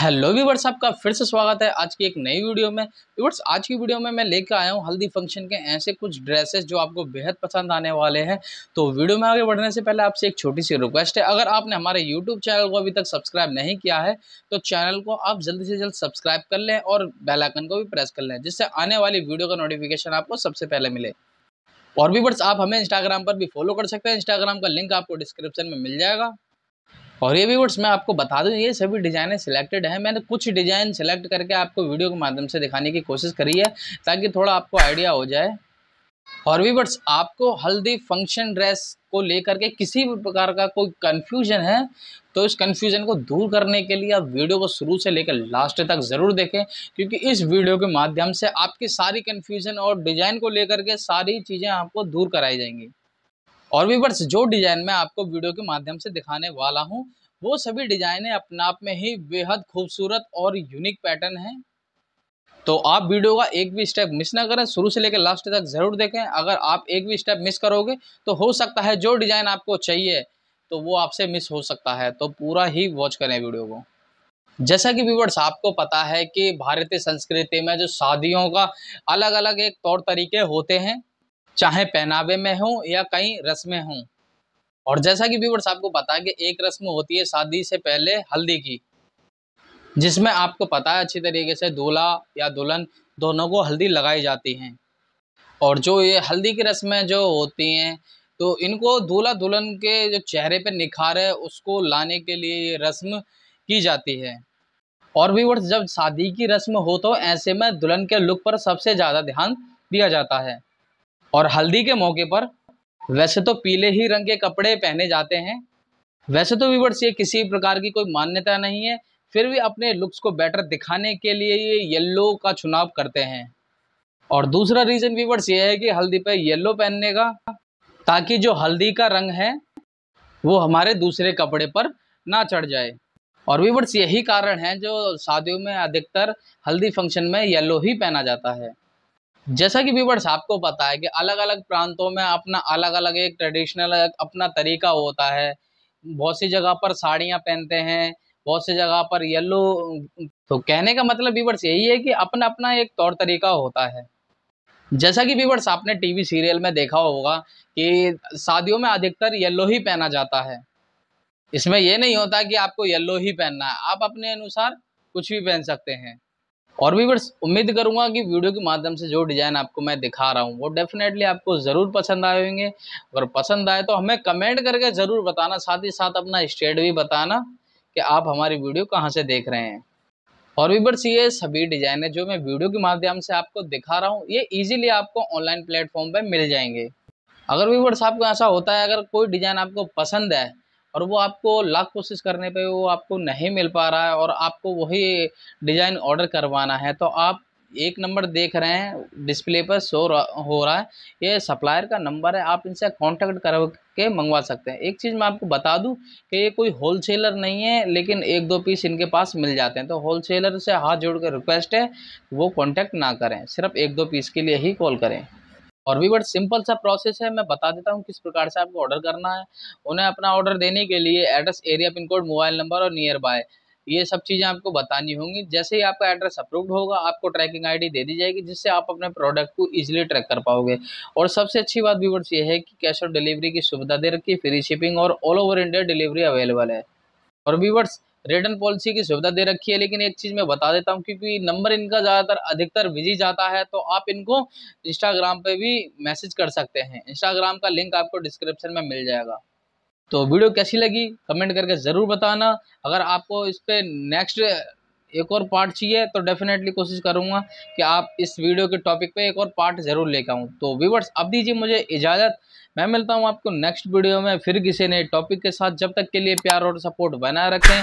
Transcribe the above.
hello viewers आपका फिर से स्वागत है आज की एक नई वीडियो में व्यूवर्स आज की वीडियो में मैं लेकर आया हूँ हल्दी फंक्शन के ऐसे कुछ ड्रेसेस जो आपको बेहद पसंद आने वाले हैं तो वीडियो में आगे बढ़ने से पहले आपसे एक छोटी सी रिक्वेस्ट है अगर आपने हमारे यूट्यूब चैनल को अभी तक सब्सक्राइब नहीं किया है तो चैनल को आप जल्द से जल्द सब्सक्राइब कर लें और बेलाइकन को भी प्रेस कर लें जिससे आने वाली वीडियो का नोटिफिकेशन आपको सबसे पहले मिले और व्यूवर्स आप हमें इंस्टाग्राम पर भी फॉलो कर सकते हैं इंस्टाग्राम का लिंक आपको डिस्क्रिप्शन में मिल जाएगा और ये व्यूवर्स मैं आपको बता दूं ये सभी डिज़ाइनें सिलेक्टेड हैं मैंने कुछ डिज़ाइन सिलेक्ट करके आपको वीडियो के माध्यम से दिखाने की कोशिश करी है ताकि थोड़ा आपको आइडिया हो जाए और व्यूवर्स आपको हल्दी फंक्शन ड्रेस को लेकर के किसी भी प्रकार का कोई कन्फ्यूजन है तो इस कन्फ्यूजन को दूर करने के लिए आप वीडियो को शुरू से लेकर लास्ट तक ज़रूर देखें क्योंकि इस वीडियो के माध्यम से आपकी सारी कन्फ्यूजन और डिज़ाइन को लेकर के सारी चीज़ें आपको दूर कराई जाएंगी और वीवर्स जो डिज़ाइन मैं आपको वीडियो के माध्यम से दिखाने वाला हूँ वो सभी डिजाइने अपने आप में ही बेहद खूबसूरत और यूनिक पैटर्न हैं तो आप वीडियो का एक भी स्टेप मिस ना करें शुरू से लेकर लास्ट तक ज़रूर देखें अगर आप एक भी स्टेप मिस करोगे तो हो सकता है जो डिज़ाइन आपको चाहिए तो वो आपसे मिस हो सकता है तो पूरा ही वॉच करें वीडियो को जैसा कि व्यूवर्स आपको पता है कि भारतीय संस्कृति में जो शादियों का अलग अलग एक तौर तरीके होते हैं चाहे पहनावे में हो या कई रस्में हों और जैसा कि व्यूवर्स आपको पता है कि एक रस्म होती है शादी से पहले हल्दी की जिसमें आपको पता है अच्छी तरीके से दूल्हा या दुल्हन दोनों को हल्दी लगाई जाती हैं और जो ये हल्दी की रस्में जो होती हैं तो इनको दूल्हा दुल्हन के जो चेहरे पर निखार है उसको लाने के लिए ये रस्म की जाती है और भी वर्ष जब शादी की रस्म हो तो ऐसे में दुल्हन के लुक पर सबसे ज़्यादा ध्यान दिया जाता है और हल्दी के मौके पर वैसे तो पीले ही रंग के कपड़े पहने जाते हैं वैसे तो वीवर्स ये किसी प्रकार की कोई मान्यता नहीं है फिर भी अपने लुक्स को बेटर दिखाने के लिए ये येल्लो का चुनाव करते हैं और दूसरा रीज़न विवर्स ये है कि हल्दी पे येल्लो पहनने का ताकि जो हल्दी का रंग है वो हमारे दूसरे कपड़े पर ना चढ़ जाए और विवर्स यही कारण है जो शादियों में अधिकतर हल्दी फंक्शन में येल्लो ही पहना जाता है जैसा कि व्यूवर्स आपको पता है कि अलग अलग प्रांतों में अपना अलग अलग एक ट्रेडिशनल अपना तरीका होता है बहुत सी जगह पर साड़ियाँ पहनते हैं बहुत सी जगह पर येलो तो कहने का मतलब व्यूवर्स यही है कि अपना अपना एक तौर तरीका होता है जैसा कि व्यूवर्स आपने टीवी सीरियल में देखा होगा कि शादियों में अधिकतर येलो ही पहना जाता है इसमें यह नहीं होता कि आपको येलो ही पहनना है आप अपने अनुसार कुछ भी पहन सकते हैं और वीवर्स उम्मीद करूंगा कि वीडियो के माध्यम से जो डिज़ाइन आपको मैं दिखा रहा हूँ वो डेफिनेटली आपको ज़रूर पसंद आए होंगे अगर पसंद आए तो हमें कमेंट करके ज़रूर बताना साथ ही साथ अपना स्टेट भी बताना कि आप हमारी वीडियो कहाँ से देख रहे हैं और वीवर्स ये सभी डिज़ाइन है जो मैं वीडियो के माध्यम से आपको दिखा रहा हूँ ये ईजिली आपको ऑनलाइन प्लेटफॉर्म पर मिल जाएंगे अगर वीवर्स आपको ऐसा होता है अगर कोई डिज़ाइन आपको पसंद है और वो आपको लाख कोशिश करने पे वो आपको नहीं मिल पा रहा है और आपको वही डिज़ाइन ऑर्डर करवाना है तो आप एक नंबर देख रहे हैं डिस्प्ले पर शो हो रहा है ये सप्लायर का नंबर है आप इनसे कांटेक्ट के मंगवा सकते हैं एक चीज़ मैं आपको बता दूं कि ये कोई होलसेलर नहीं है लेकिन एक दो पीस इनके पास मिल जाते हैं तो होलसेलर से हाथ जोड़ कर रिक्वेस्ट है वो कांटेक्ट ना करें सिर्फ एक दो पीस के लिए ही कॉल करें और वीवर सिंपल सा प्रोसेस है मैं बता देता हूँ किस प्रकार से आपको ऑर्डर करना है उन्हें अपना ऑर्डर देने के लिए address area pin code mobile number और नियर बाय ये सब चीज़ें आपको बतानी होंगी जैसे ही आपका एड्रेस अप्रूव्ड होगा आपको ट्रैकिंग आईडी दे दी जाएगी जिससे आप अपने प्रोडक्ट को इजीली ट्रैक कर पाओगे और सबसे अच्छी बात व्यूवर्स ये है कि कैश ऑन डिलीवरी की सुविधा दे रखी है फ्री शिपिंग और all over India delivery available है और व्यूवर्स रिटर्न पॉलिसी की सुविधा दे रखी है लेकिन एक चीज़ मैं बता देता हूँ क्योंकि नंबर इनका ज़्यादातर अधिकतर बिजी जाता है तो आप इनको इंस्टाग्राम पे भी मैसेज कर सकते हैं इंस्टाग्राम का लिंक आपको डिस्क्रिप्शन में मिल जाएगा तो वीडियो कैसी लगी कमेंट करके ज़रूर बताना अगर आपको इस पर नेक्स्ट एक और पार्ट चाहिए तो डेफिनेटली कोशिश करूँगा कि आप इस वीडियो के टॉपिक पे एक और पार्ट ज़रूर लेकर आऊँ तो व्यूवर्स अब दीजिए मुझे इजाज़त मैं मिलता हूँ आपको नेक्स्ट वीडियो में फिर किसी नए टॉपिक के साथ जब तक के लिए प्यार और सपोर्ट बनाए रखें